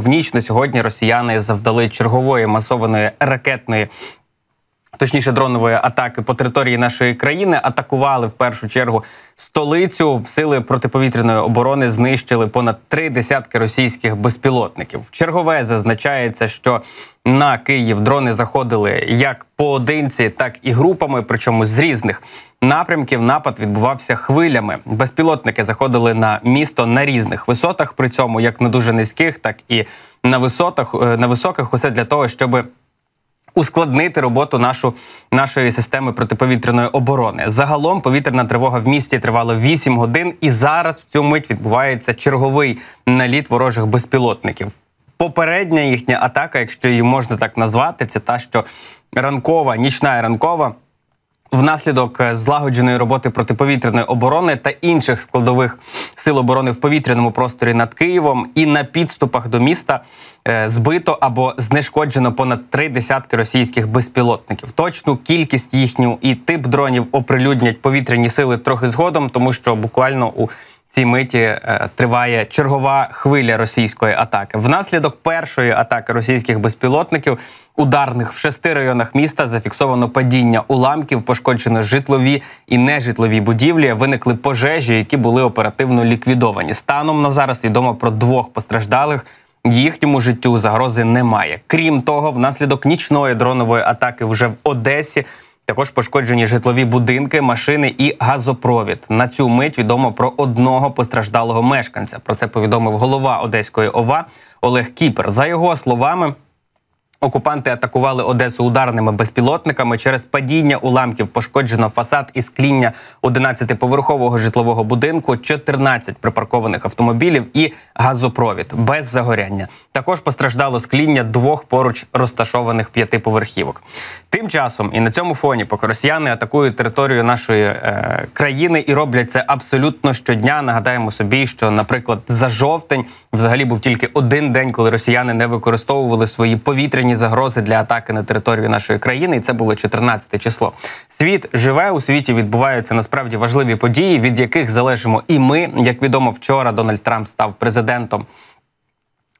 В ніч на сьогодні росіяни завдали чергової масованої ракетної точніше дронової атаки по території нашої країни, атакували в першу чергу столицю. Сили протиповітряної оборони знищили понад три десятки російських безпілотників. чергове зазначається, що на Київ дрони заходили як поодинці, так і групами, причому з різних напрямків напад відбувався хвилями. Безпілотники заходили на місто на різних висотах. При цьому як на дуже низьких, так і на висотах е, на високих. Усе для того, щоби ускладнити роботу нашу, нашої системи протиповітряної оборони. Загалом повітряна тривога в місті тривала 8 годин, і зараз в цю мить відбувається черговий наліт ворожих безпілотників. Попередня їхня атака, якщо її можна так назвати, це та що ранкова, нічна і ранкова. Внаслідок е, злагодженої роботи протиповітряної оборони та інших складових сил оборони в повітряному просторі над Києвом і на підступах до міста е, збито або знешкоджено понад три десятки російських безпілотників. Точну кількість їхню і тип дронів оприлюднять повітряні сили трохи згодом, тому що буквально у цій миті е, триває чергова хвиля російської атаки. Внаслідок першої атаки російських безпілотників, ударних в шести районах міста, зафіксовано падіння уламків, пошкоджено житлові і нежитлові будівлі. Виникли пожежі, які були оперативно ліквідовані. Станом на зараз відомо про двох постраждалих. Їхньому життю загрози немає. Крім того, внаслідок нічної дронової атаки вже в Одесі. Також пошкоджені житлові будинки, машини і газопровід. На цю мить відомо про одного постраждалого мешканця. Про це повідомив голова Одеської ОВА Олег Кіпер. За його словами. Окупанти атакували Одесу ударними безпілотниками. Через падіння уламків пошкоджено фасад і скління 11-поверхового житлового будинку, 14 припаркованих автомобілів і газопровід без загоряння. Також постраждало скління двох поруч розташованих п'ятиповерхівок. Тим часом і на цьому фоні, поки росіяни атакують територію нашої е, країни і роблять це абсолютно щодня. Нагадаємо собі, що, наприклад, за жовтень взагалі був тільки один день, коли росіяни не використовували свої повітряні повітряні загрози для атаки на територію нашої країни, і це було 14 число. Світ живе у світі. Відбуваються насправді важливі події, від яких залежимо і ми. Як відомо, вчора Дональд Трамп став президентом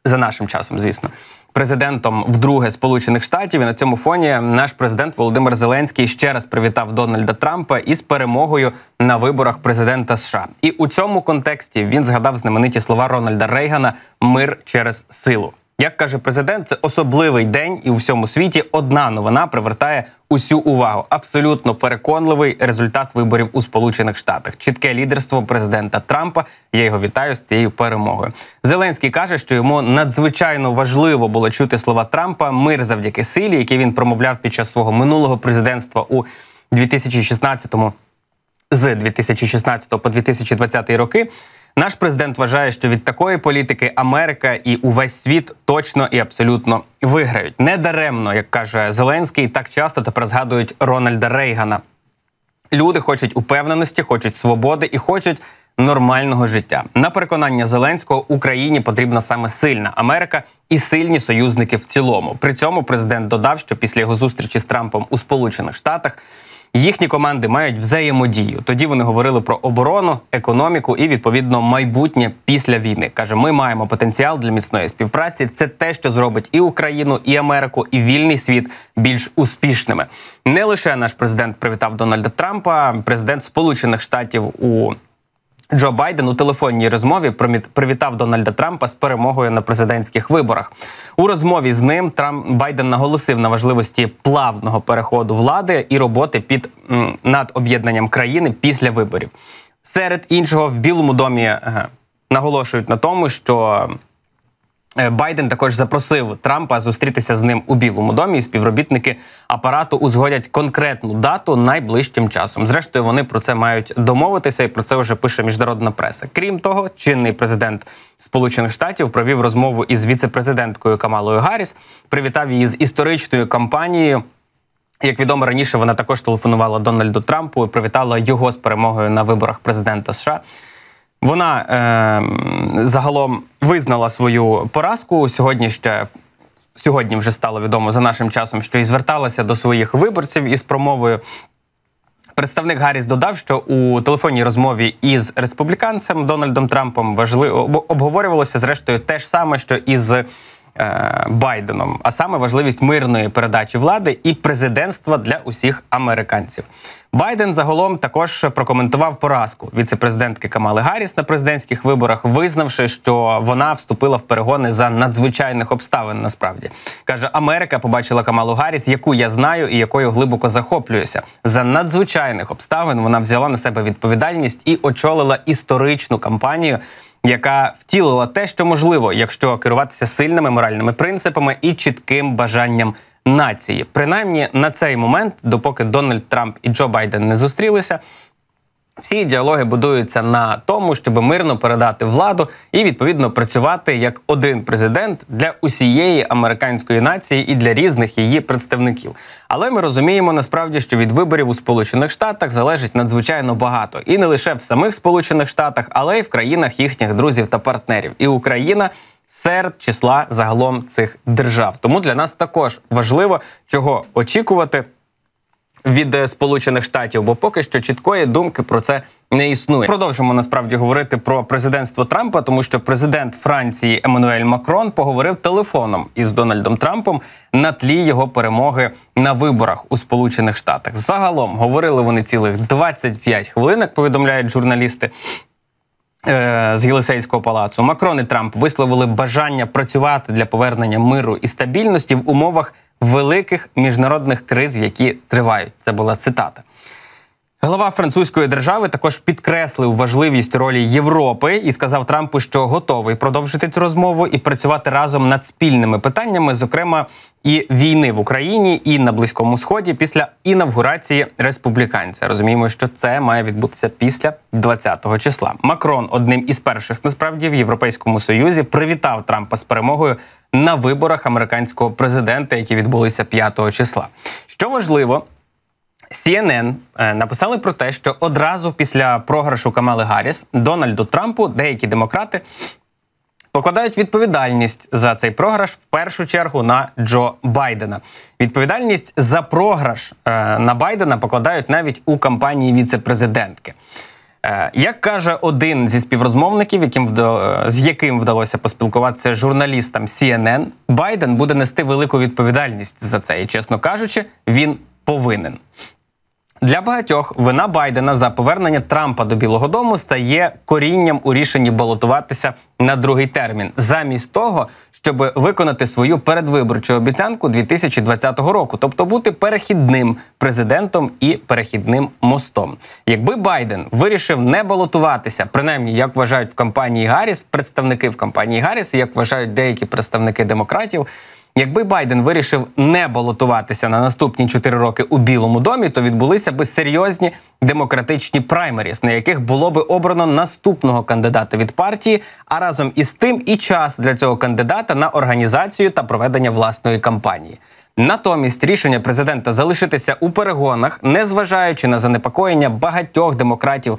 за нашим часом, звісно. Президентом вдруге сполучених штатів і на цьому фоні наш президент Володимир Зеленський ще раз привітав Дональда Трампа із перемогою на виборах президента США. І у цьому контексті він згадав знамениті слова Рональда Рейгана Мир через силу. Як каже президент, це особливий день, і у всьому світі одна новина привертає усю увагу. Абсолютно переконливий результат виборів у Сполучених Штатах. Чітке лідерство президента Трампа. Я його вітаю з цією перемогою. Зеленський каже, що йому надзвичайно важливо було чути слова Трампа мир завдяки силі, які він промовляв під час свого минулого президентства у 2016 з 2016 по 2020 роки. Наш президент вважає, що від такої політики Америка і увесь світ точно і абсолютно виграють. Недаремно, як каже Зеленський, так часто тепер згадують Рональда Рейгана. Люди хочуть упевненості, хочуть свободи і хочуть. Нормального життя на переконання Зеленського Україні потрібна саме сильна Америка і сильні союзники в цілому. При цьому президент додав, що після його зустрічі з Трампом у Сполучених Штатах їхні команди мають взаємодію. Тоді вони говорили про оборону, економіку і відповідно майбутнє після війни. каже: ми маємо потенціал для міцної співпраці. Це те, що зробить і Україну, і Америку, і вільний світ більш успішними. Не лише наш президент привітав Дональда Трампа, президент Сполучених Штатів у Джо Байден у телефонній розмові привітав Дональда Трампа з перемогою на президентських виборах. У розмові з ним Трамп Байден наголосив на важливості плавного переходу влади і роботи під над об'єднанням країни після виборів. Серед іншого в Білому домі наголошують на тому, що Е, Байден також запросив Трампа зустрітися з ним у Білому домі. і Співробітники апарату узгодять конкретну дату найближчим часом. Зрештою, вони про це мають домовитися, і про це вже пише міжнародна преса. Крім того, чинний президент Сполучених Штатів провів розмову із віцепрезиденткою Камалою Гарріс, Привітав її з історичною кампанією. Як відомо раніше, вона також телефонувала Дональду Трампу. і Привітала його з перемогою на виборах президента США. Вона е, загалом визнала свою поразку сьогодні ще. Сьогодні вже стало відомо за нашим часом, що і зверталася до своїх виборців із промовою. Представник Гарріс додав, що у телефонній розмові із республіканцем Дональдом Трампом важливо обговорювалося зрештою те ж саме, що із. Е, Байденом, а саме важливість мирної передачі влади і президентства для усіх американців. Байден загалом також прокоментував поразку віцепрезидентки Камали Гарріс на президентських виборах, визнавши, що вона вступила в перегони за надзвичайних обставин. Насправді каже, Америка побачила Камалу Гарріс, яку я знаю і якою глибоко захоплююся. За надзвичайних обставин вона взяла на себе відповідальність і очолила історичну кампанію яка втілила те, що можливо, якщо керуватися сильними моральними принципами і чітким бажанням нації. Принаймні на цей момент, допоки Дональд Трамп і Джо Байден не зустрілися. Всі діалоги будуються на тому, щоб мирно передати владу і відповідно працювати як один президент для усієї американської нації і для різних її представників. Але ми розуміємо насправді, що від виборів у Сполучених Штатах залежить надзвичайно багато, і не лише в самих Сполучених Штатах, але й в країнах їхніх друзів та партнерів. І Україна. Серед числа загалом цих держав, тому для нас також важливо чого очікувати від е, Сполучених Штатів, бо поки що чіткої думки про це не існує. Продовжимо насправді говорити про президентство Трампа, тому що президент Франції Еммануель Макрон поговорив телефоном із Дональдом Трампом на тлі його перемоги на виборах у Сполучених Штатах. Загалом говорили вони цілих 25 хвилин, як повідомляють журналісти. Е, з Єлисейського палацу Макрон і Трамп висловили бажання працювати для повернення миру і стабільності в умовах великих міжнародних криз, які тривають. Це була цитата. Голова французької держави також підкреслив важливість ролі Європи і сказав Трампу, що готовий продовжити цю розмову і працювати разом над спільними питаннями, зокрема і війни в Україні і на Близькому Сході після інавгурації республіканця. Розуміємо, що це має відбутися після 20-го числа. Макрон одним із перших насправді в Європейському Союзі привітав Трампа з перемогою на виборах американського президента, які відбулися 5 числа. Що можливо, CNN е, написали про те, що одразу після програшу Камали Гарріс Дональду Трампу деякі демократи покладають відповідальність за цей програш в першу чергу на Джо Байдена. Відповідальність за програш е, на Байдена покладають навіть у кампанії віце-президентки. Е, як каже один зі співрозмовників, яким е, з яким вдалося поспілкуватися журналістам CNN, Байден буде нести велику відповідальність за це, і чесно кажучи, він повинен. Для багатьох вина Байдена за повернення Трампа до Білого Дому стає корінням у рішенні балотуватися на другий термін, замість того, щоб виконати свою передвиборчу обіцянку 2020 року, тобто бути перехідним президентом і перехідним мостом. Якби Байден вирішив не балотуватися, принаймні як вважають в кампанії Гарріс, представники в кампанії Гарріс, як вважають деякі представники демократів. Якби Байден вирішив не балотуватися на наступні 4 роки у Білому домі, то відбулися би серйозні демократичні праймеріс, на яких було би обрано наступного кандидата від партії, а разом із тим і час для цього кандидата на організацію та проведення власної кампанії. Натомість рішення президента залишитися у перегонах, незважаючи на занепокоєння багатьох демократів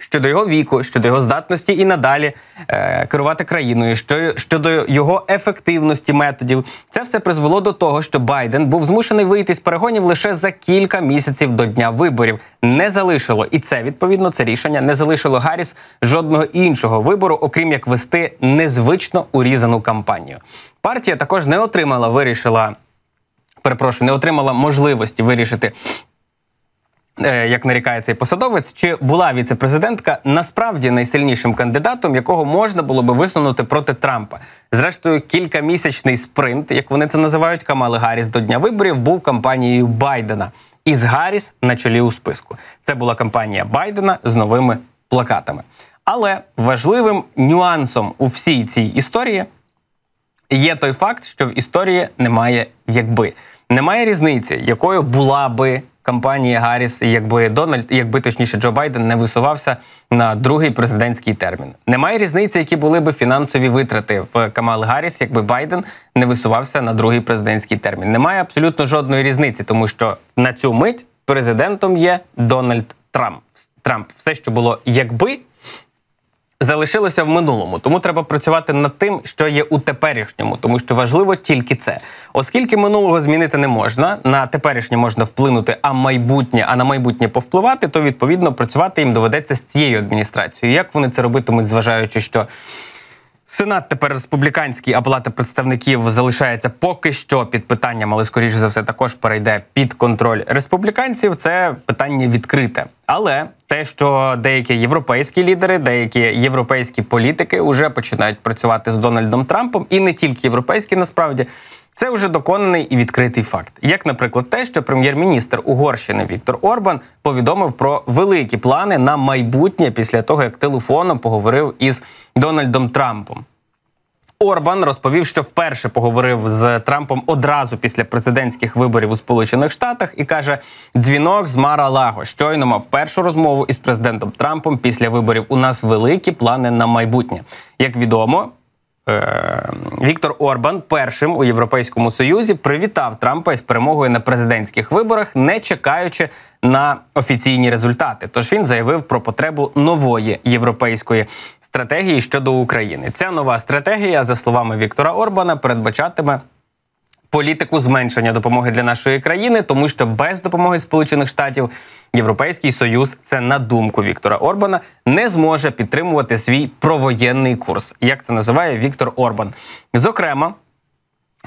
щодо його віку, щодо його здатності і надалі е, керувати країною, що, щодо його ефективності методів. Це все призвело до того, що Байден був змушений вийти з перегонів лише за кілька місяців до дня виборів. Не залишило і це відповідно це рішення не залишило Гарріс жодного іншого вибору, окрім як вести незвично урізану кампанію. Партія також не отримала, вирішила. Перепрошую, не отримала можливості вирішити Е, як нарікає цей посадовець, чи була віцепрезидентка насправді найсильнішим кандидатом, якого можна було би висунути проти Трампа? Зрештою, кількамісячний спринт, як вони це називають, Камали Гарріс до дня виборів, був кампанією Байдена із Гарріс на чолі у списку. Це була кампанія Байдена з новими плакатами. Але важливим нюансом у всій цій історії є той факт, що в історії немає якби. Немає різниці, якою була би кампанії Гарріс, якби Дональд, якби точніше Джо Байден не висувався на другий президентський термін. Немає різниці, які були б фінансові витрати в Камали Гарріс, якби Байден не висувався на другий президентський термін. Немає абсолютно жодної різниці, тому що на цю мить президентом є Дональд Трамп. Трамп, все, що було, якби залишилося в минулому, тому треба працювати над тим, що є у теперішньому, тому що важливо тільки це, оскільки минулого змінити не можна, на теперішнє можна вплинути, а майбутнє, а на майбутнє повпливати, то відповідно працювати їм доведеться з цією адміністрацією. Як вони це робитимуть, зважаючи, що Сенат тепер республіканський, а палата представників залишається поки що під питанням, але скоріше за все також перейде під контроль республіканців. Це питання відкрите. Але те, що деякі європейські лідери, деякі європейські політики вже починають працювати з Дональдом Трампом, і не тільки європейські, насправді це вже доконаний і відкритий факт, як, наприклад, те, що прем'єр-міністр Угорщини Віктор Орбан повідомив про великі плани на майбутнє після того, як телефоном поговорив із Дональдом Трампом. Орбан розповів, що вперше поговорив з Трампом одразу після президентських виборів у Сполучених Штатах і каже: дзвінок з Мара Лаго щойно мав першу розмову із президентом Трампом після виборів. У нас великі плани на майбутнє. Як відомо, Е, Віктор Орбан першим у Європейському Союзі привітав Трампа із перемогою на президентських виборах, не чекаючи на офіційні результати. Тож він заявив про потребу нової європейської стратегії щодо України. Ця нова стратегія, за словами Віктора Орбана, передбачатиме політику зменшення допомоги для нашої країни, тому що без допомоги Сполучених Штатів Європейський Союз це на думку Віктора Орбана не зможе підтримувати свій провоєнний курс, як це називає Віктор Орбан. Зокрема.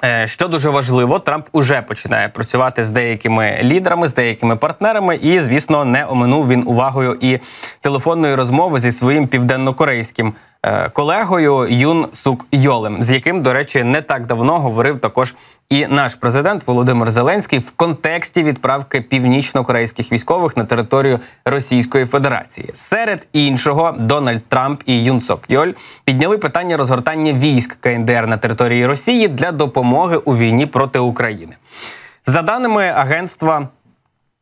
Е, що дуже важливо, Трамп уже починає працювати з деякими лідерами, з деякими партнерами, і звісно, не оминув він увагою і телефонної розмови зі своїм південнокорейським Е, колегою Юн Сук Йолем, з яким, до речі, не так давно говорив також і наш президент Володимир Зеленський в контексті відправки північно-корейських військових на територію Російської Федерації. Серед іншого, Дональд Трамп і Юн Сок Йоль підняли питання розгортання військ КНДР на території Росії для допомоги у війні проти України. За даними агентства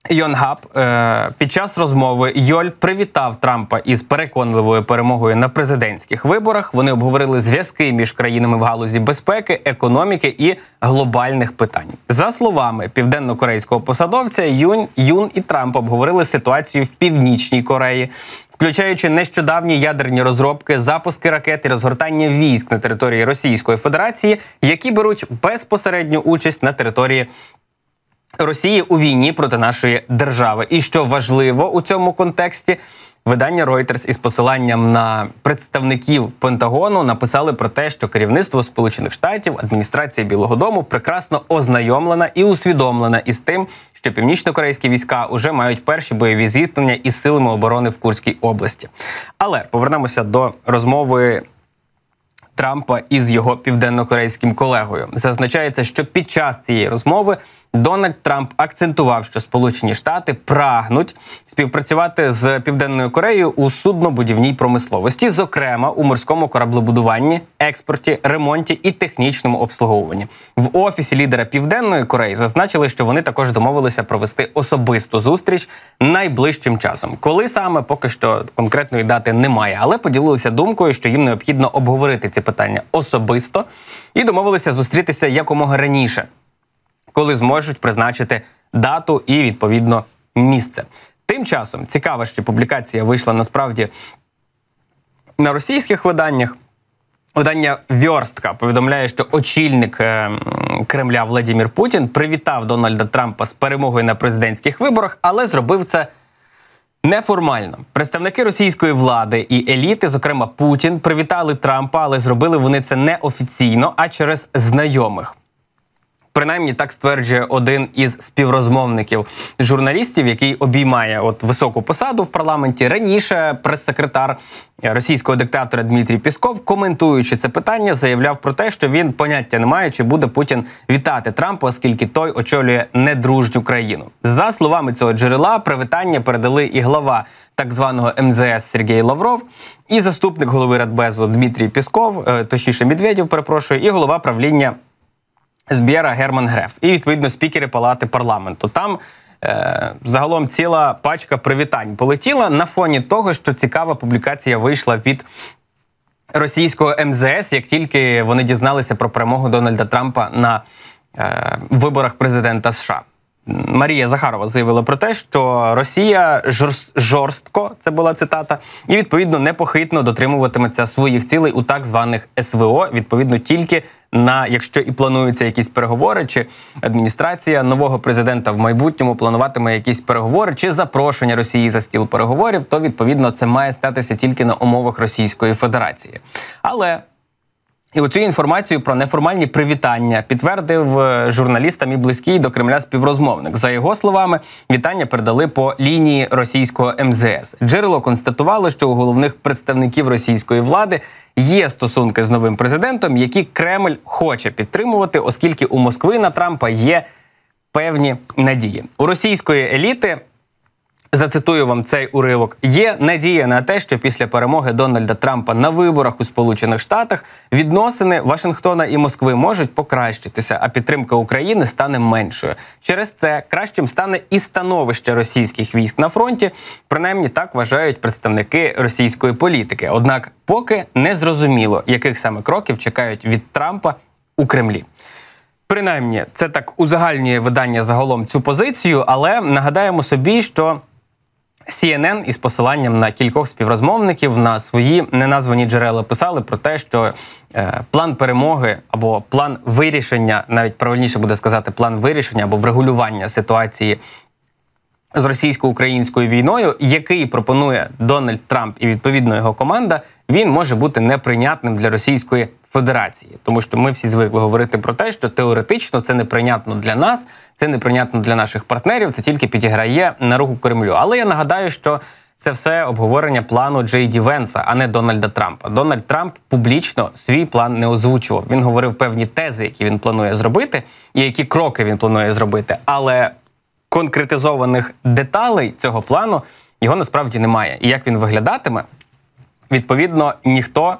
Йонгаб е, під час розмови Йоль привітав Трампа із переконливою перемогою на президентських виборах. Вони обговорили зв'язки між країнами в галузі безпеки, економіки і глобальних питань. За словами південно-корейського посадовця, Юнь Юн і Трамп обговорили ситуацію в північній Кореї, включаючи нещодавні ядерні розробки, запуски ракет і розгортання військ на території Російської Федерації, які беруть безпосередню участь на території Росії у війні проти нашої держави. І що важливо у цьому контексті, видання Reuters із посиланням на представників Пентагону написали про те, що керівництво Сполучених Штатів, адміністрація Білого Дому прекрасно ознайомлена і усвідомлена із тим, що північно-корейські війська вже мають перші бойові зіткнення із силами оборони в Курській області. Але повернемося до розмови. Трампа із його південно-корейським колегою зазначається, що під час цієї розмови Дональд Трамп акцентував, що Сполучені Штати прагнуть співпрацювати з Південною Кореєю у суднобудівній промисловості, зокрема у морському кораблебудуванні, експорті, ремонті і технічному обслуговуванні. В офісі лідера Південної Кореї зазначили, що вони також домовилися провести особисту зустріч найближчим часом. Коли саме поки що конкретної дати немає, але поділилися думкою, що їм необхідно обговорити ці питання особисто і домовилися зустрітися якомога раніше коли зможуть призначити дату і відповідно місце. Тим часом цікаво, що публікація вийшла насправді на російських виданнях. Видання Вьорстка повідомляє, що очільник е, Кремля Владимир Путін привітав Дональда Трампа з перемогою на президентських виборах, але зробив це неформально. Представники російської влади і еліти, зокрема Путін, привітали Трампа, але зробили вони це не офіційно, а через знайомих. Принаймні так стверджує один із співрозмовників журналістів, який обіймає от високу посаду в парламенті. Раніше прес-секретар російського диктатора Дмитрій Пісков, коментуючи це питання, заявляв про те, що він поняття не має, чи буде Путін вітати Трампа, оскільки той очолює недружню країну. За словами цього джерела, привітання передали і глава так званого МЗС Сергій Лавров і заступник голови Радбезу Дмитрій Пісков, е, точніше Медведєв, перепрошую, і голова правління. Сбєра Герман Греф і відповідно спікери палати парламенту. Там е, загалом ціла пачка привітань полетіла на фоні того, що цікава публікація вийшла від. Російського МЗС, як тільки вони дізналися про перемогу Дональда Трампа на е, виборах президента США, Марія Захарова заявила про те, що Росія жорстко, це була цитата, і відповідно непохитно дотримуватиметься своїх цілей у так званих СВО, відповідно тільки на якщо і плануються якісь переговори, чи адміністрація нового президента в майбутньому плануватиме якісь переговори чи запрошення Росії за стіл переговорів, то відповідно це має статися тільки на умовах Російської Федерації. Але і оцю інформацію про неформальні привітання підтвердив е, журналістам і близький до Кремля співрозмовник. За його словами, вітання передали по лінії російського МЗС. Джерело констатувало, що у головних представників російської влади є стосунки з новим президентом, які Кремль хоче підтримувати, оскільки у Москви на Трампа є певні надії у російської еліти. Зацитую вам цей уривок. Є надія на те, що після перемоги Дональда Трампа на виборах у Сполучених Штатах відносини Вашингтона і Москви можуть покращитися, а підтримка України стане меншою. Через це кращим стане і становище російських військ на фронті. Принаймні так вважають представники російської політики. Однак, поки не зрозуміло, яких саме кроків чекають від Трампа у Кремлі. Принаймні, це так узагальнює видання загалом цю позицію, але нагадаємо собі, що. CNN із посиланням на кількох співрозмовників на свої неназвані джерела писали про те, що е, план перемоги або план вирішення, навіть правильніше буде сказати, план вирішення або врегулювання ситуації з російсько-українською війною, який пропонує Дональд Трамп і відповідно його команда, він може бути неприйнятним для Російської Федерації, тому що ми всі звикли говорити про те, що теоретично це неприйнятно для нас, це неприйнятно для наших партнерів. Це тільки підіграє на руку Кремлю. Але я нагадаю, що це все обговорення плану Джей Ді Венса, а не Дональда Трампа. Дональд Трамп публічно свій план не озвучував. Він говорив певні тези, які він планує зробити, і які кроки він планує зробити. Але конкретизованих деталей цього плану його насправді немає. І як він виглядатиме, відповідно, ніхто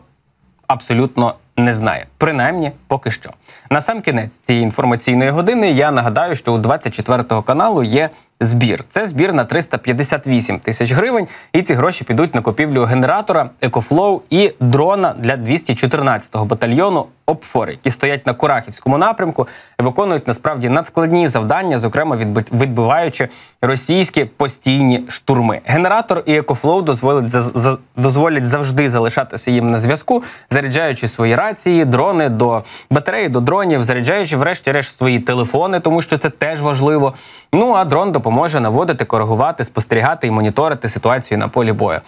абсолютно не знає. Принаймні, поки що. На сам кінець цієї інформаційної години я нагадаю, що у 24 каналу є збір. Це збір на 358 тисяч гривень, і ці гроші підуть на купівлю генератора, екофлоу і дрона для 214-го батальйону «Опфори», які стоять на Курахівському напрямку і виконують насправді надскладні завдання, зокрема відбиваючи російські постійні штурми. Генератор і екофлоу дозволять дозволять завжди залишатися їм на зв'язку, заряджаючи свої рації, дрони до батареї, до дронів, заряджаючи, врешті-решт, свої телефони, тому що це теж важливо. Ну а дрон допомагає допоможе наводити, коригувати, спостерігати і моніторити ситуацію на полі бою.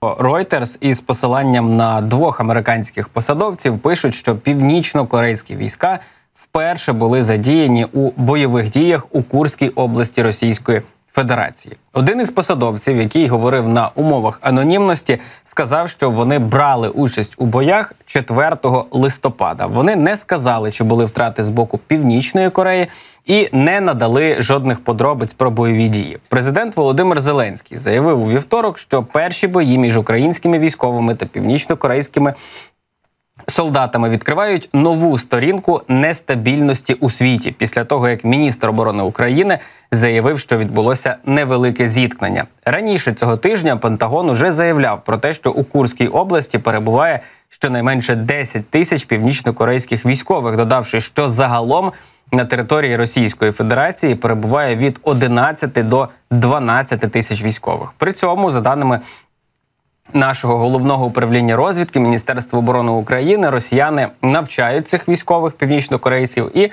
Reuters із посиланням на двох американських посадовців пишуть, що північно-корейські війська вперше були задіяні у бойових діях у Курській області Російської Федерації. Один із посадовців, який говорив на умовах анонімності, сказав, що вони брали участь у боях 4 листопада. Вони не сказали, чи були втрати з боку Північної Кореї і не надали жодних подробиць про бойові дії. Президент Володимир Зеленський заявив у вівторок, що перші бої між українськими військовими та північно-корейськими солдатами відкривають нову сторінку нестабільності у світі після того, як міністр оборони України заявив, що відбулося невелике зіткнення. Раніше цього тижня Пентагон уже заявляв про те, що у Курській області перебуває щонайменше 10 тисяч північно-корейських військових, додавши, що загалом на території Російської Федерації перебуває від 11 до 12 тисяч військових. При цьому, за даними Нашого головного управління розвідки Міністерства оборони України росіяни навчають цих військових північнокорейців і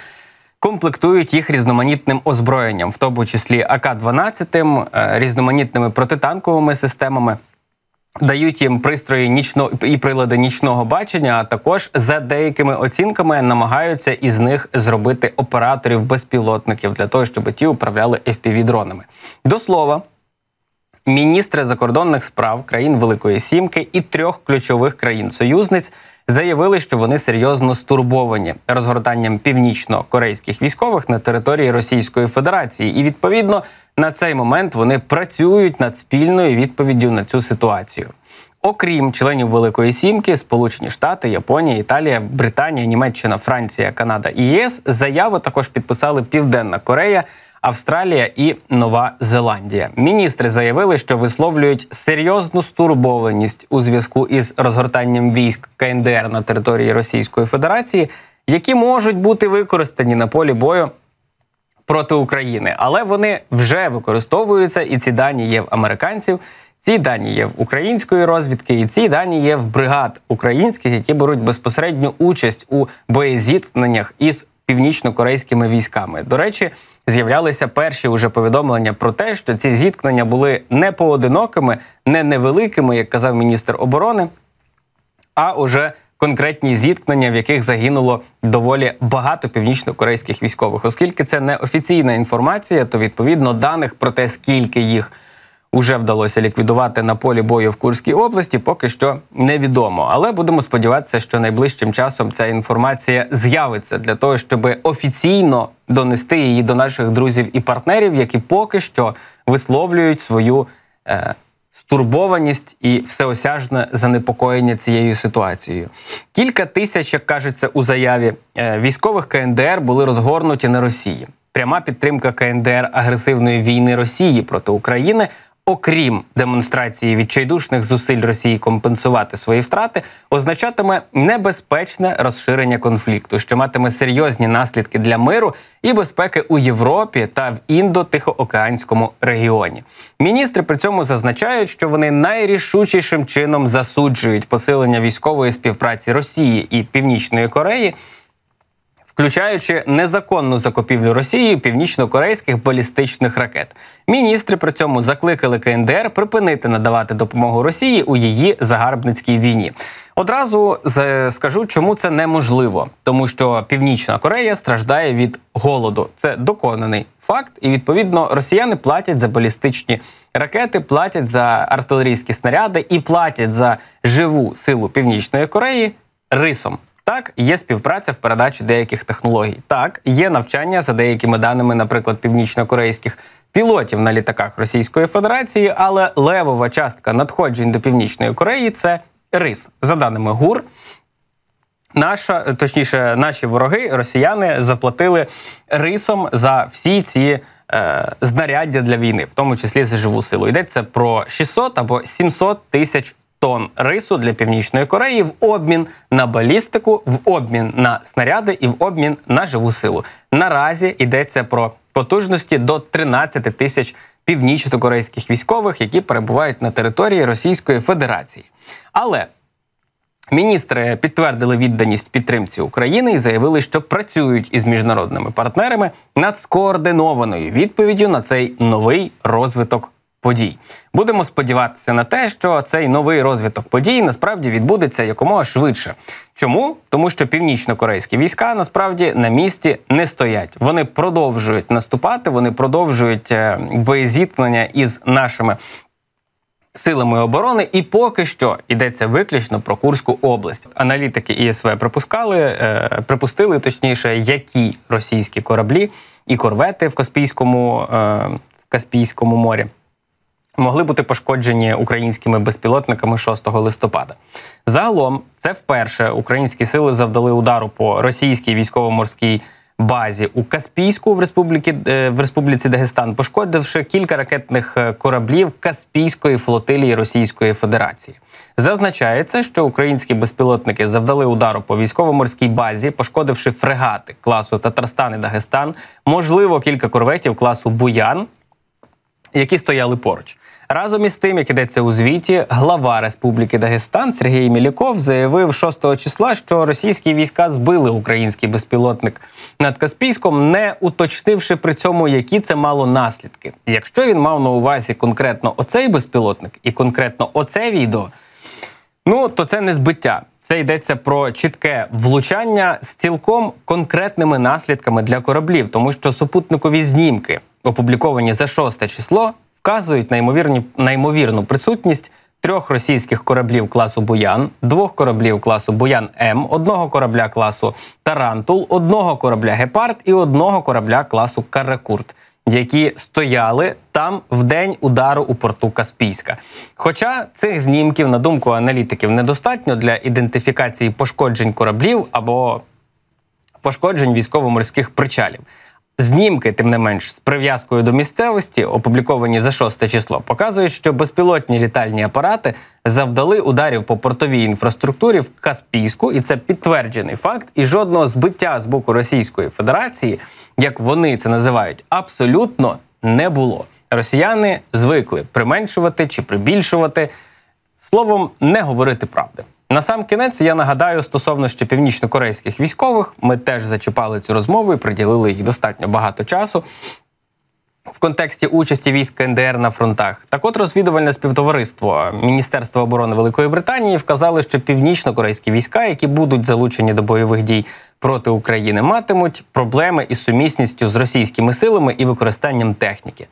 комплектують їх різноманітним озброєнням, в тому числі АК-12, е, різноманітними протитанковими системами, Дають їм пристрої нічно і прилади нічного бачення, а також за деякими оцінками намагаються із них зробити операторів безпілотників для того, щоб ті управляли fpv дронами. До слова, міністри закордонних справ країн Великої Сімки і трьох ключових країн-союзниць заявили, що вони серйозно стурбовані розгортанням північно-корейських військових на території Російської Федерації і відповідно на цей момент вони працюють над спільною відповіддю на цю ситуацію. Окрім членів Великої Сімки, Сполучені Штати, Японія, Італія, Британія, Німеччина, Франція, Канада і ЄС заяву також підписали Південна Корея, Австралія і Нова Зеландія. Міністри заявили, що висловлюють серйозну стурбованість у зв'язку із розгортанням військ КНДР на території Російської Федерації, які можуть бути використані на полі бою проти України, але вони вже використовуються, і ці дані є в американців. Ці дані є в української розвідки, і ці дані є в бригад українських, які беруть безпосередню участь у боєзіткненнях із північно-корейськими військами. До речі, з'являлися перші уже повідомлення про те, що ці зіткнення були не поодинокими, не невеликими, як казав міністр оборони, а уже конкретні зіткнення, в яких загинуло доволі багато північно-корейських військових. Оскільки це не офіційна інформація, то відповідно даних про те, скільки їх уже вдалося ліквідувати на полі бою в Курській області, поки що невідомо. Але будемо сподіватися, що найближчим часом ця інформація з'явиться для того, щоб офіційно донести її до наших друзів і партнерів, які поки що висловлюють свою. Е, стурбованість і всеосяжне занепокоєння цією ситуацією. Кілька тисяч, як кажеться у заяві, е, військових КНДР були розгорнуті на Росії. Пряма підтримка КНДР агресивної війни Росії проти України окрім демонстрації відчайдушних зусиль Росії компенсувати свої втрати, означатиме небезпечне розширення конфлікту, що матиме серйозні наслідки для миру і безпеки у Європі та в індо-тихоокеанському регіоні. Міністри при цьому зазначають, що вони найрішучішим чином засуджують посилення військової співпраці Росії і Північної Кореї включаючи незаконну закупівлю Росією північно-корейських балістичних ракет. Міністри при цьому закликали КНДР припинити надавати допомогу Росії у її загарбницькій війні. Одразу скажу, чому це неможливо, тому що Північна Корея страждає від голоду. Це доконаний факт, і відповідно росіяни платять за балістичні ракети, платять за артилерійські снаряди і платять за живу силу північної Кореї рисом. Так, є співпраця в передачі деяких технологій. Так, є навчання за деякими даними, наприклад, північно-корейських пілотів на літаках Російської Федерації, але левова частка надходжень до Північної Кореї це рис. За даними ГУР, наша точніше, наші вороги, росіяни, заплатили рисом за всі ці. Е, знаряддя для війни, в тому числі за живу силу, йдеться про 600 або 700 тисяч тонн рису для північної Кореї в обмін на балістику, в обмін на снаряди і в обмін на живу силу. Наразі йдеться про потужності до 13 тисяч північно-корейських військових, які перебувають на території Російської Федерації. Але міністри підтвердили відданість підтримці України і заявили, що працюють із міжнародними партнерами над скоординованою відповіддю на цей новий розвиток подій. Будемо сподіватися на те, що цей новий розвиток подій насправді відбудеться якомога швидше. Чому? Тому що північно-корейські війська насправді на місці не стоять. Вони продовжують наступати, вони продовжують е, боєзіткнення із нашими. Силами оборони, і поки що йдеться виключно про Курську область. Аналітики ІСВ припускали, е, припустили точніше, які російські кораблі і корвети в Каспійському, е, в Каспійському морі могли бути пошкоджені українськими безпілотниками 6 листопада. Загалом, це вперше українські сили завдали удару по російській військово-морській базі у Каспійську в Республіки е, в Республіці Дагестан, пошкодивши кілька ракетних е, кораблів Каспійської флотилії Російської Федерації. Зазначається, що українські безпілотники завдали удару по військово-морській базі, пошкодивши фрегати класу Татарстан і Дагестан, можливо, кілька корветів класу Буян, які стояли поруч. Разом із тим, як йдеться у звіті, глава Республіки Дагестан Сергій Міліков заявив 6 числа, що російські війська збили український безпілотник над Каспійськом, не уточнивши при цьому, які це мало наслідки. Якщо він мав на увазі конкретно оцей безпілотник і конкретно оце відео, ну то це не збиття. Це йдеться про чітке влучання з цілком конкретними наслідками для кораблів, тому що супутникові знімки, опубліковані за 6 число, вказують на ймовірні, на ймовірну присутність трьох російських кораблів класу Буян, двох кораблів класу Буян М, одного корабля класу Тарантул, одного корабля Гепард і одного корабля класу Каракурт. Які стояли там в день удару у порту Каспійська. Хоча цих знімків, на думку аналітиків, недостатньо для ідентифікації пошкоджень кораблів або пошкоджень військово-морських причалів. Знімки, тим не менш, з прив'язкою до місцевості, опубліковані за 6 число, показують, що безпілотні літальні апарати завдали ударів по портовій інфраструктурі в Каспійську, і це підтверджений факт. І жодного збиття з боку Російської Федерації, як вони це називають, абсолютно не було. Росіяни звикли применшувати чи прибільшувати словом, не говорити правди. На сам кінець я нагадаю стосовно ще північно-корейських військових, ми теж зачіпали цю розмову і приділили їй достатньо багато часу. В контексті участі військ НДР на фронтах так от розвідувальне співтовариство Міністерства оборони Великої Британії вказали, що північно-корейські війська, які будуть залучені до бойових дій проти України матимуть проблеми із сумісністю з російськими силами і використанням техніки.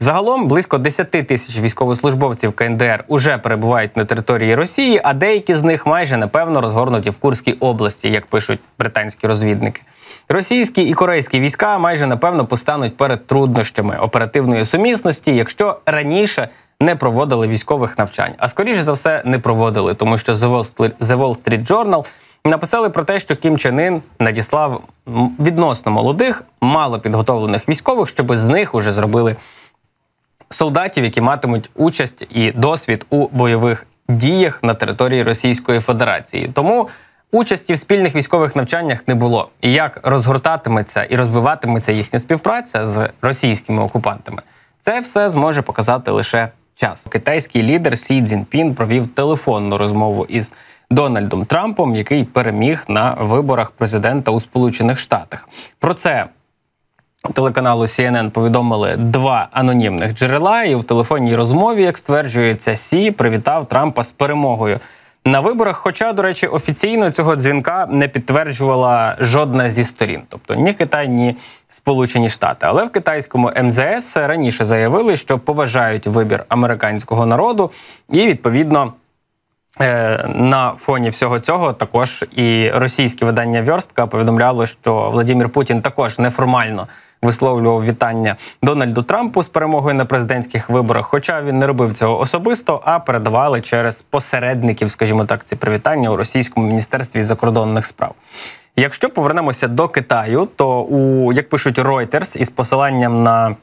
Загалом близько 10 тисяч військовослужбовців КНДР уже перебувають на території Росії, а деякі з них майже напевно розгорнуті в Курській області, як пишуть британські розвідники. Російські і корейські війська майже напевно постануть перед труднощами оперативної сумісності, якщо раніше не проводили військових навчань, а скоріше за все не проводили, тому що The Wall Street Journal – написали про те, що Кім Чен Ін надіслав відносно молодих, мало підготовлених військових, щоб з них уже зробили солдатів, які матимуть участь і досвід у бойових діях на території Російської Федерації. Тому участі в спільних військових навчаннях не було. І як розгортатиметься і розвиватиметься їхня співпраця з російськими окупантами, це все зможе показати лише час. Китайський лідер Сі Цзіньпін провів телефонну розмову із. Дональдом Трампом, який переміг на виборах президента у Сполучених Штатах. Про це Телеканалу CNN повідомили два анонімних джерела, і в телефонній розмові, як стверджується, Сі привітав Трампа з перемогою на виборах. Хоча, до речі, офіційно цього дзвінка не підтверджувала жодна зі сторін, тобто ні Китай, ні Сполучені Штати. Але в китайському МЗС ем раніше заявили, що поважають вибір американського народу і відповідно. Е, на фоні всього цього також і російське видання Вьорстка повідомляло, що Владимир Путін також неформально висловлював вітання Дональду Трампу з перемогою на президентських виборах. Хоча він не робив цього особисто, а передавали через посередників, скажімо так, ці привітання у російському міністерстві закордонних справ. Якщо повернемося до Китаю, то у як пишуть Reuters із посиланням на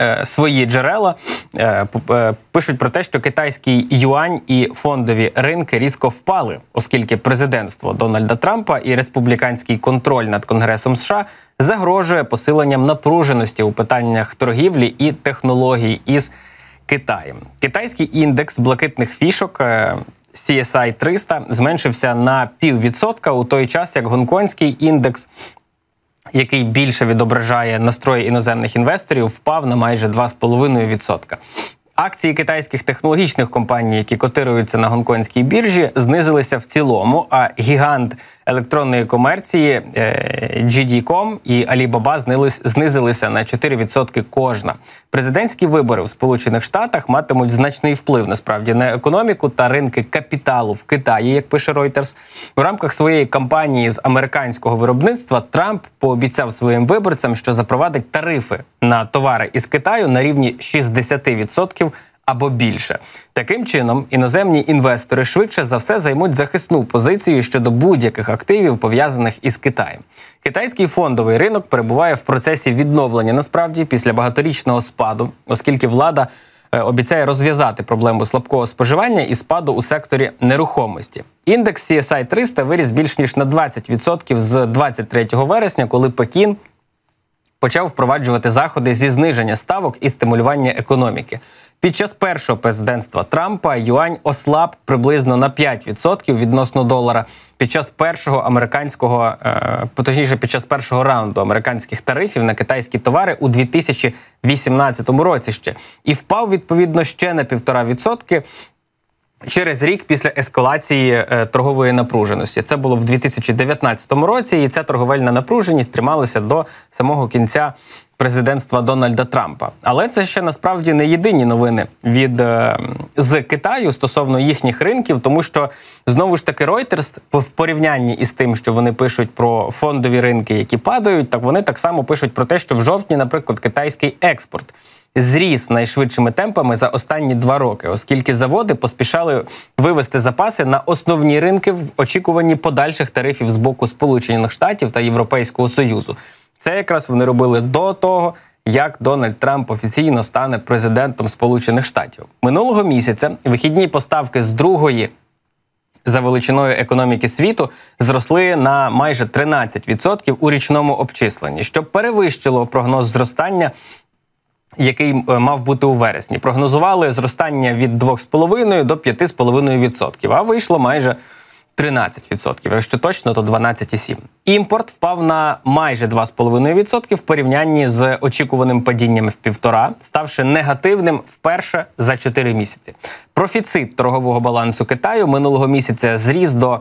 Е, свої джерела е, е, пишуть про те, що китайський юань і фондові ринки різко впали, оскільки президентство Дональда Трампа і республіканський контроль над Конгресом США загрожує посиленням напруженості у питаннях торгівлі і технологій із Китаєм. Китайський індекс блакитних фішок. CSI 300 зменшився на піввідсотка у той час, як гонконгський індекс який більше відображає настрої іноземних інвесторів, впав на майже 2,5%. Акції китайських технологічних компаній, які котируються на гонконгській біржі, знизилися в цілому. А гігант електронної комерції е, GD.com і Alibaba знизилися на 4% кожна. Президентські вибори в Сполучених Штатах матимуть значний вплив насправді на економіку та ринки капіталу в Китаї, як пише Reuters. У рамках своєї кампанії з американського виробництва Трамп пообіцяв своїм виборцям, що запровадить тарифи на товари із Китаю на рівні 60% або більше. Таким чином, іноземні інвестори швидше за все займуть захисну позицію щодо будь-яких активів пов'язаних із Китаєм. Китайський фондовий ринок перебуває в процесі відновлення насправді після багаторічного спаду, оскільки влада. Е, обіцяє розв'язати проблему слабкого споживання і спаду у секторі нерухомості. Індекс CSI 300 виріс більш ніж на 20% з 23 вересня, коли Пекін почав впроваджувати заходи зі зниження ставок і стимулювання економіки. Під час першого президентства Трампа юань ослаб приблизно на 5% відносно долара. Під час першого американського е, точніше, під час першого раунду американських тарифів на китайські товари у 2018 році ще і впав відповідно ще на 1,5%. Через рік після ескалації е, торгової напруженості це було в 2019 році, і ця торговельна напруженість трималася до самого кінця президентства Дональда Трампа. Але це ще насправді не єдині новини від е, з Китаю стосовно їхніх ринків, тому що знову ж таки Reuters в порівнянні із тим, що вони пишуть про фондові ринки, які падають, так вони так само пишуть про те, що в жовтні, наприклад, китайський експорт. Зріс найшвидшими темпами за останні два роки, оскільки заводи поспішали вивести запаси на основні ринки в очікуванні подальших тарифів з боку Сполучених Штатів та Європейського Союзу. Це якраз вони робили до того, як Дональд Трамп офіційно стане президентом Сполучених Штатів минулого місяця. Вихідні поставки з другої. За величиною економіки світу зросли на майже 13% у річному обчисленні, що перевищило прогноз зростання, який е, мав бути у вересні. Прогнозували зростання від 2,5 до 5,5%, а вийшло майже 13%, якщо точно, то 12,7%. Імпорт впав на майже 2,5% в порівнянні з очікуваним падінням в півтора, ставши негативним вперше за 4 місяці. Профіцит торгового балансу Китаю минулого місяця зріс до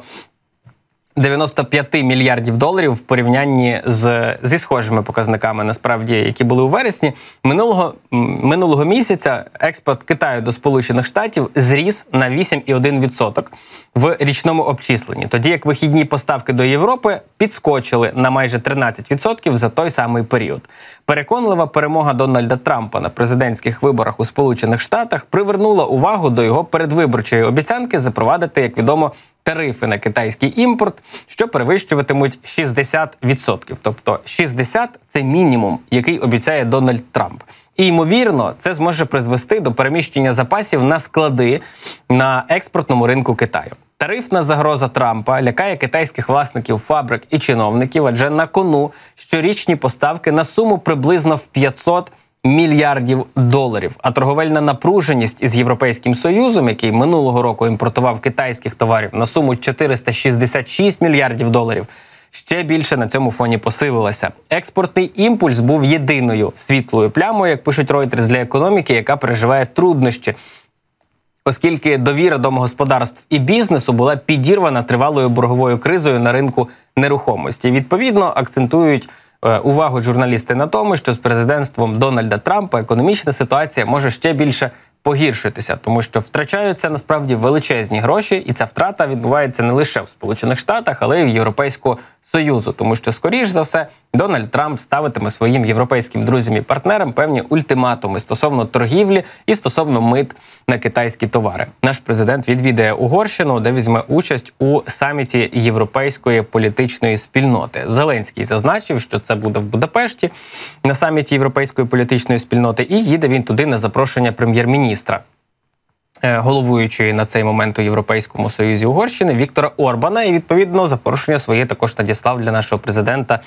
95 мільярдів доларів в порівнянні з зі схожими показниками, насправді, які були у вересні, минулого минулого місяця експорт Китаю до Сполучених Штатів зріс на 8,1% в річному обчисленні, тоді як вихідні поставки до Європи підскочили на майже 13% за той самий період. Переконлива перемога Дональда Трампа на президентських виборах у Сполучених Штатах привернула увагу до його передвиборчої обіцянки запровадити, як відомо, тарифи на китайський імпорт, що перевищуватимуть 60%. Тобто 60% – це мінімум, який обіцяє Дональд Трамп. І ймовірно, це зможе призвести до переміщення запасів на склади на експортному ринку Китаю. Тарифна загроза Трампа лякає китайських власників фабрик і чиновників, адже на кону щорічні поставки на суму приблизно в 500 мільярдів доларів. А торговельна напруженість із європейським союзом, який минулого року імпортував китайських товарів на суму 466 мільярдів доларів. Ще більше на цьому фоні посилилася. Експортний імпульс був єдиною світлою плямою, як пишуть Reuters, для економіки, яка переживає труднощі, оскільки довіра домогосподарств і бізнесу була підірвана тривалою борговою кризою на ринку нерухомості. Відповідно, акцентують Е, увагу журналісти на тому, що з президентством Дональда Трампа економічна ситуація може ще більше погіршитися, тому що втрачаються насправді величезні гроші, і ця втрата відбувається не лише в Сполучених Штатах, але й в Європейську союзу, тому що скоріш за все Дональд Трамп ставитиме своїм європейським друзям і партнерам певні ультиматуми стосовно торгівлі і стосовно мит на китайські товари. Наш президент відвідає Угорщину, де візьме участь у саміті європейської політичної спільноти. Зеленський зазначив, що це буде в Будапешті на саміті європейської політичної спільноти, і їде він туди на запрошення прем'єр-міністра. Е, головуючої на цей момент у Європейському Союзі Угорщини Віктора Орбана. І відповідно за порушення своє також надіслав для нашого президента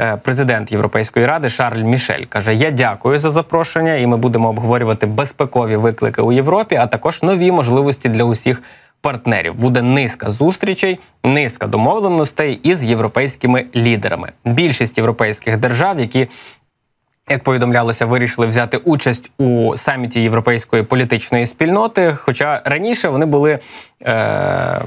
е, президент Європейської ради Шарль Мішель. Каже: Я дякую за запрошення, і ми будемо обговорювати безпекові виклики у Європі, а також нові можливості для усіх. Партнерів буде низка зустрічей, низка домовленостей із європейськими лідерами. Більшість європейських держав, які як повідомлялося, вирішили взяти участь у саміті європейської політичної спільноти. Хоча раніше вони були. Е-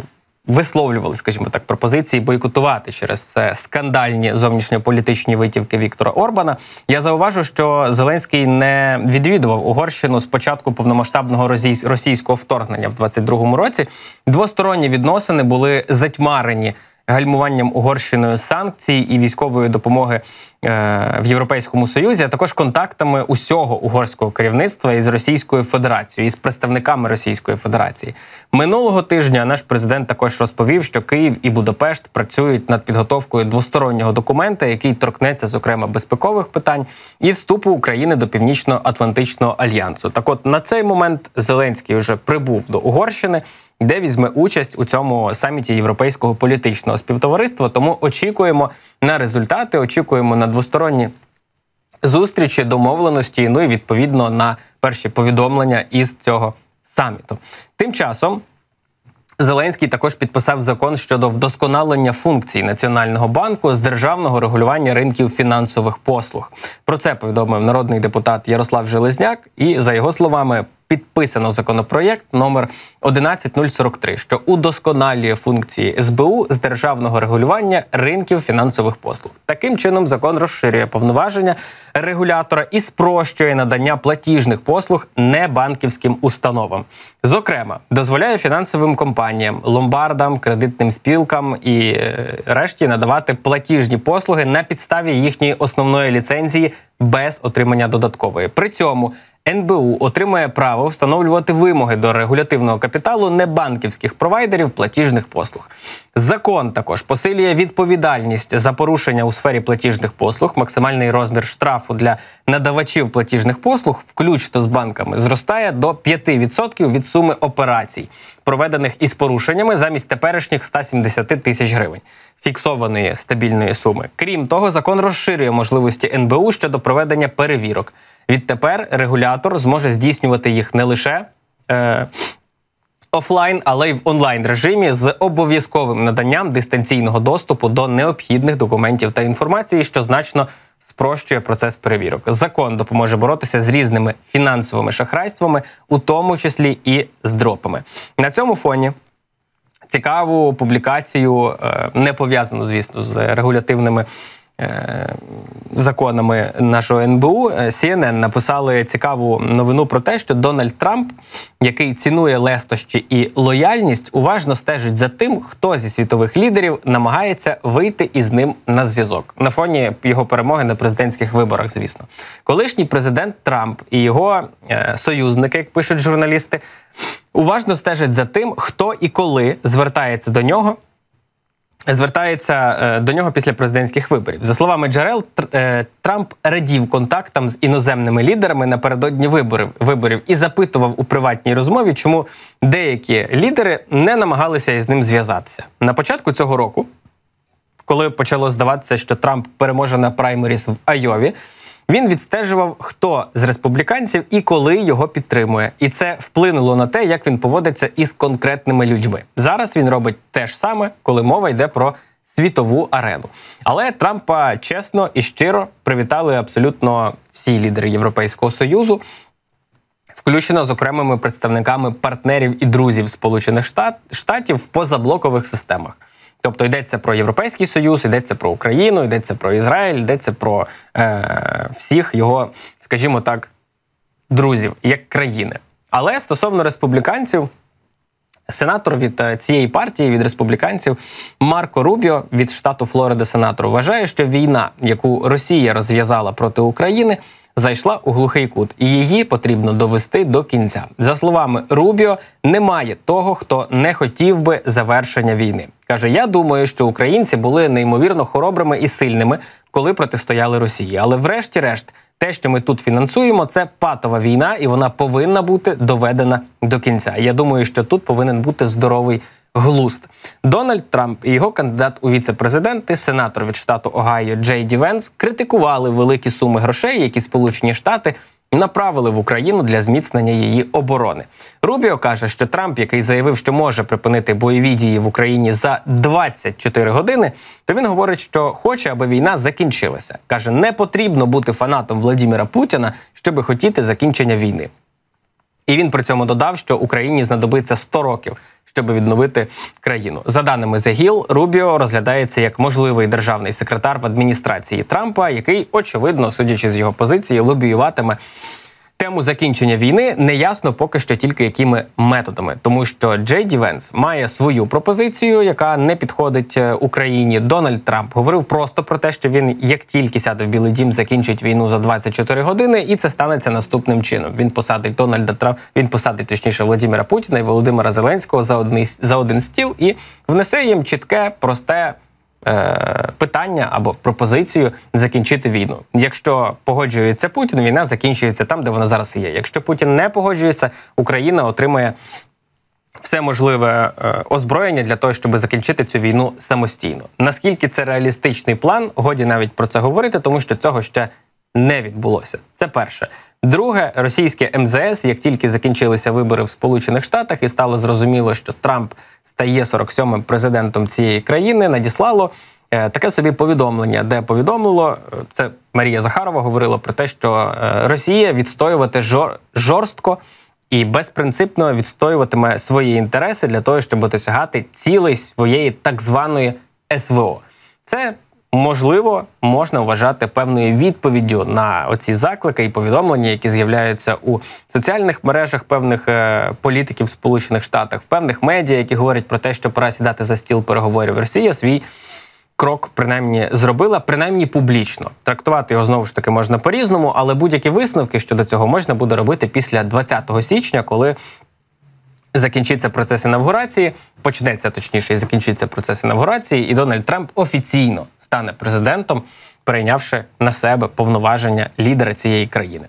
Висловлювали, скажімо так, пропозиції бойкотувати через це скандальні зовнішньополітичні витівки Віктора Орбана. Я зауважу, що Зеленський не відвідував Угорщину з початку повномасштабного російського вторгнення в 22-му році. Двосторонні відносини були затьмарені гальмуванням Угорщиною санкцій і військової допомоги Е, в Європейському Союзі, а також контактами усього угорського керівництва із Російською Федерацією із представниками Російської Федерації. Минулого тижня наш президент також розповів, що Київ і Будапешт працюють над підготовкою двостороннього документа, який торкнеться, зокрема, безпекових питань і вступу України до Північно-Атлантичного альянсу. Так, от на цей момент Зеленський вже прибув до Угорщини. Де візьме участь у цьому саміті європейського політичного співтовариства? Тому очікуємо на результати. Очікуємо на двосторонні зустрічі, домовленості. Ну і відповідно на перші повідомлення із цього саміту. Тим часом. Зеленський також підписав закон щодо вдосконалення функцій Національного банку з державного регулювання ринків фінансових послуг. Про це повідомив народний депутат Ярослав Железняк, і за його словами, підписано законопроєкт номер 11043, що удосконалює функції СБУ з державного регулювання ринків фінансових послуг. Таким чином закон розширює повноваження регулятора і спрощує надання платіжних послуг небанківським установам. Зокрема, дозволяє фінансовим компаніям, ломбардам, кредитним спілкам і е, решті надавати платіжні послуги на підставі їхньої основної ліцензії без отримання додаткової. При цьому НБУ отримає право встановлювати вимоги до регулятивного капіталу небанківських провайдерів платіжних послуг. Закон також посилює відповідальність за порушення у сфері платіжних послуг. Максимальний розмір штрафу для надавачів платіжних послуг, включно з банками, зростає до 5% від суми операцій, проведених із порушеннями замість теперішніх 170 тисяч гривень. Фіксованої стабільної суми, крім того, закон розширює можливості НБУ щодо проведення перевірок. Відтепер регулятор зможе здійснювати їх не лише е, офлайн, але й в онлайн режимі з обов'язковим наданням дистанційного доступу до необхідних документів та інформації, що значно спрощує процес перевірок. Закон допоможе боротися з різними фінансовими шахрайствами, у тому числі і з дропами. На цьому фоні. Цікаву публікацію, е, не пов'язану, звісно, з регулятивними Е, законами нашого НБУ е, CNN написали цікаву новину про те, що Дональд Трамп, який цінує лестощі і лояльність, уважно стежить за тим, хто зі світових лідерів намагається вийти із ним на зв'язок на фоні його перемоги на президентських виборах. Звісно, колишній президент Трамп і його е, союзники, як пишуть журналісти, уважно стежать за тим, хто і коли звертається до нього. Звертається е, до нього після президентських виборів. За словами джерел, е, Трамп радів контактам з іноземними лідерами напередодні виборів виборів і запитував у приватній розмові, чому деякі лідери не намагалися із ним зв'язатися на початку цього року, коли почало здаватися, що Трамп переможе на праймеріс в Айові. Він відстежував, хто з республіканців і коли його підтримує, і це вплинуло на те, як він поводиться із конкретними людьми. Зараз він робить те ж саме, коли мова йде про світову арену. Але Трампа чесно і щиро привітали абсолютно всі лідери Європейського союзу. Включено з окремими представниками партнерів і друзів Сполучених Штатів в позаблокових системах. Тобто йдеться про Європейський Союз, йдеться про Україну, йдеться про Ізраїль, йдеться про е, всіх його, скажімо так, друзів як країни. Але стосовно республіканців, сенатор від е, цієї партії, від республіканців, Марко Рубіо від штату Флорида, сенатор, вважає, що війна, яку Росія розв'язала проти України зайшла у глухий кут, і її потрібно довести до кінця. За словами Рубіо, немає того, хто не хотів би завершення війни. каже: Я думаю, що українці були неймовірно хоробрими і сильними, коли протистояли Росії, але, врешті-решт, те, що ми тут фінансуємо, це патова війна, і вона повинна бути доведена до кінця. Я думаю, що тут повинен бути здоровий глуст. Дональд Трамп і його кандидат у віце-президенти, сенатор від штату Огайо Джей Ді Венс, критикували великі суми грошей, які Сполучені Штати. Направили в Україну для зміцнення її оборони. Рубіо каже, що Трамп, який заявив, що може припинити бойові дії в Україні за 24 години, то він говорить, що хоче, аби війна закінчилася. каже, не потрібно бути фанатом Владіміра Путіна, щоби хотіти закінчення війни. І він при цьому додав, що Україні знадобиться 100 років, щоб відновити країну. За даними Загіл, Рубіо розглядається як можливий державний секретар в адміністрації Трампа, який очевидно, судячи з його позиції, лобіюватиме. Тему закінчення війни не ясно, поки що тільки якими методами, тому що Джей Ді Венс має свою пропозицію, яка не підходить е, Україні. Дональд Трамп говорив просто про те, що він, як тільки сяде в Білий Дім, закінчить війну за 24 години, і це станеться наступним чином. Він посадить Дональда Трамп, він посадить точніше Володимира Путіна і Володимира Зеленського за одні, за один стіл і внесе їм чітке, просте. Е, питання або пропозицію закінчити війну. Якщо погоджується Путін, війна закінчується там, де вона зараз є. Якщо Путін не погоджується, Україна отримує все можливе е, озброєння для того, щоб закінчити цю війну самостійно. Наскільки це реалістичний план, годі навіть про це говорити, тому що цього ще не відбулося. Це перше. Друге, російське МЗС, як тільки закінчилися вибори в Сполучених Штатах і стало зрозуміло, що Трамп стає 47-м президентом цієї країни, надіслало е, таке собі повідомлення, де повідомило е, це Марія Захарова говорила про те, що е, Росія відстоювати жор жорстко і безпринципно відстоюватиме свої інтереси для того, щоб досягати цілей своєї так званої СВО. Це можливо можна вважати певною відповіддю на оці заклики і повідомлення, які з'являються у соціальних мережах певних е, політиків Сполучених Штатах, в певних медіа, які говорять про те, що пора сідати за стіл переговорів Росія свій. Крок принаймні зробила, принаймні публічно трактувати його знову ж таки можна по різному, але будь-які висновки щодо цього можна буде робити після 20 січня, коли закінчиться процес інавгурації, почнеться точніше, і закінчиться процес інавгурації, і Дональд Трамп офіційно стане президентом, прийнявши на себе повноваження лідера цієї країни.